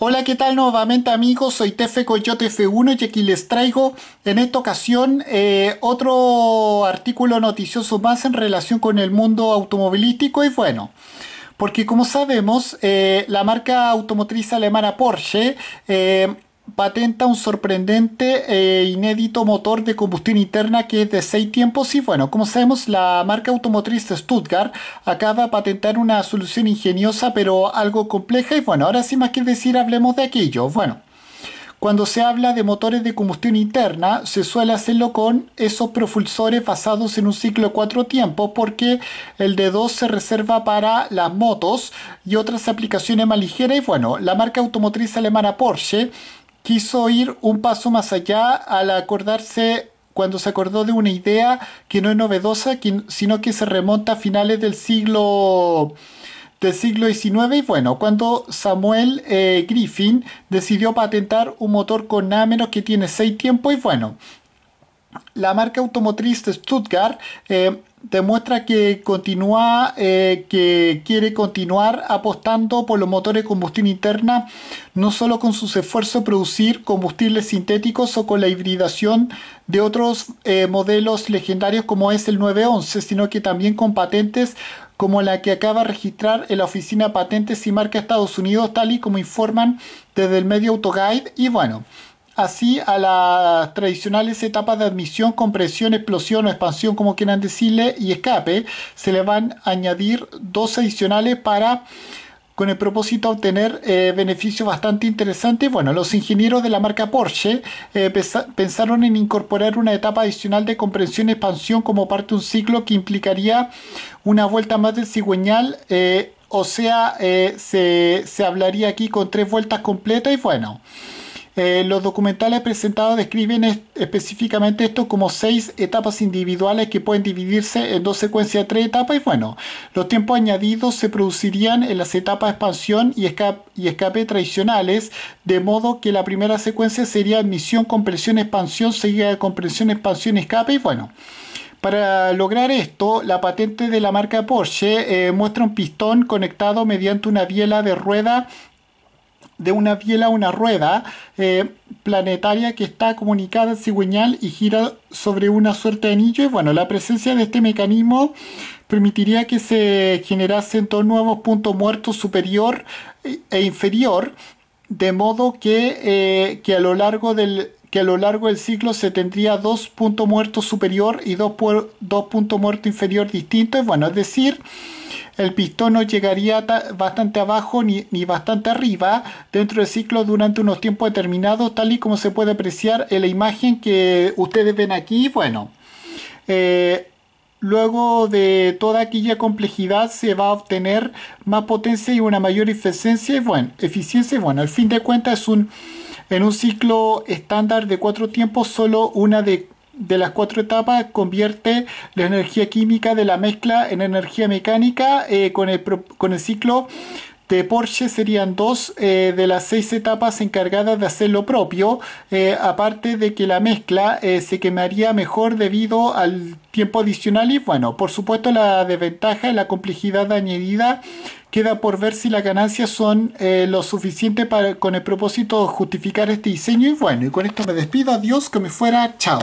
Hola, ¿qué tal nuevamente amigos? Soy Tefe Coyote F1 y aquí les traigo en esta ocasión eh, otro artículo noticioso más en relación con el mundo automovilístico y bueno. Porque como sabemos, eh, la marca automotriz alemana Porsche eh, patenta un sorprendente e inédito motor de combustión interna que es de seis tiempos y bueno, como sabemos la marca automotriz Stuttgart acaba de patentar una solución ingeniosa pero algo compleja y bueno, ahora sí más que decir hablemos de aquello. Bueno, cuando se habla de motores de combustión interna, se suele hacerlo con esos propulsores basados en un ciclo de cuatro tiempos, porque el de 2 se reserva para las motos y otras aplicaciones más ligeras. Y bueno, la marca automotriz alemana Porsche quiso ir un paso más allá al acordarse cuando se acordó de una idea que no es novedosa, sino que se remonta a finales del siglo XIX y bueno, cuando Samuel eh, Griffin decidió patentar un motor con nada menos que tiene seis tiempos y bueno, la marca automotriz de Stuttgart eh, demuestra que continúa, eh, que quiere continuar apostando por los motores de combustión interna, no solo con sus esfuerzos producir combustibles sintéticos o con la hibridación de otros eh, modelos legendarios como es el 911, sino que también con patentes como la que acaba de registrar en la Oficina Patentes y Marca Estados Unidos, tal y como informan desde el medio Autoguide. Y bueno, así a las tradicionales etapas de admisión, compresión, explosión o expansión, como quieran decirle, y escape, se le van a añadir dos adicionales para con el propósito de obtener eh, beneficios bastante interesantes. Bueno, los ingenieros de la marca Porsche eh, pensaron en incorporar una etapa adicional de comprensión y expansión como parte de un ciclo que implicaría una vuelta más del cigüeñal. Eh, o sea, se, se hablaría aquí con tres vueltas completas y bueno. Eh, los documentales presentados describen específicamente esto como seis etapas individuales que pueden dividirse en dos secuencias de tres etapas y bueno, los tiempos añadidos se producirían en las etapas de expansión y, escape y escape tradicionales, de modo que la primera secuencia sería admisión, compresión, expansión, seguida de compresión, expansión, escape y bueno. Para lograr esto, la patente de la marca Porsche eh, muestra un pistón conectado mediante una biela de rueda de una biela a una rueda eh, planetaria que está comunicada en cigüeñal y gira sobre una suerte de anillo. Y bueno, la presencia de este mecanismo permitiría que se generasen dos nuevos puntos muertos superior e inferior, de modo que eh, a lo largo del, que a lo largo del ciclo se tendría dos puntos muertos superior y dos, dos puntos muertos inferior distintos. Bueno, es decir, el pistón no llegaría bastante abajo ni, bastante arriba dentro del ciclo durante unos tiempos determinados, tal y como se puede apreciar en la imagen que ustedes ven aquí. Bueno, eh, Luego de toda aquella complejidad se va a obtener más potencia y una mayor eficiencia. bueno, eficiencia, bueno, al fin de cuentas es un en un ciclo estándar de cuatro tiempos, solo una de, las cuatro etapas convierte la energía química de la mezcla en energía mecánica eh, con, el, ciclo de Porsche serían dos eh, de las seis etapas encargadas de hacer lo propio, eh, aparte de que la mezcla se quemaría mejor debido al tiempo adicional y bueno, por supuesto la desventaja es la complejidad añadida Queda por ver si las ganancias son eh, lo suficiente para, con el propósito de justificar este diseño. Y bueno, y con esto me despido. Adiós, que me fuera. Chao.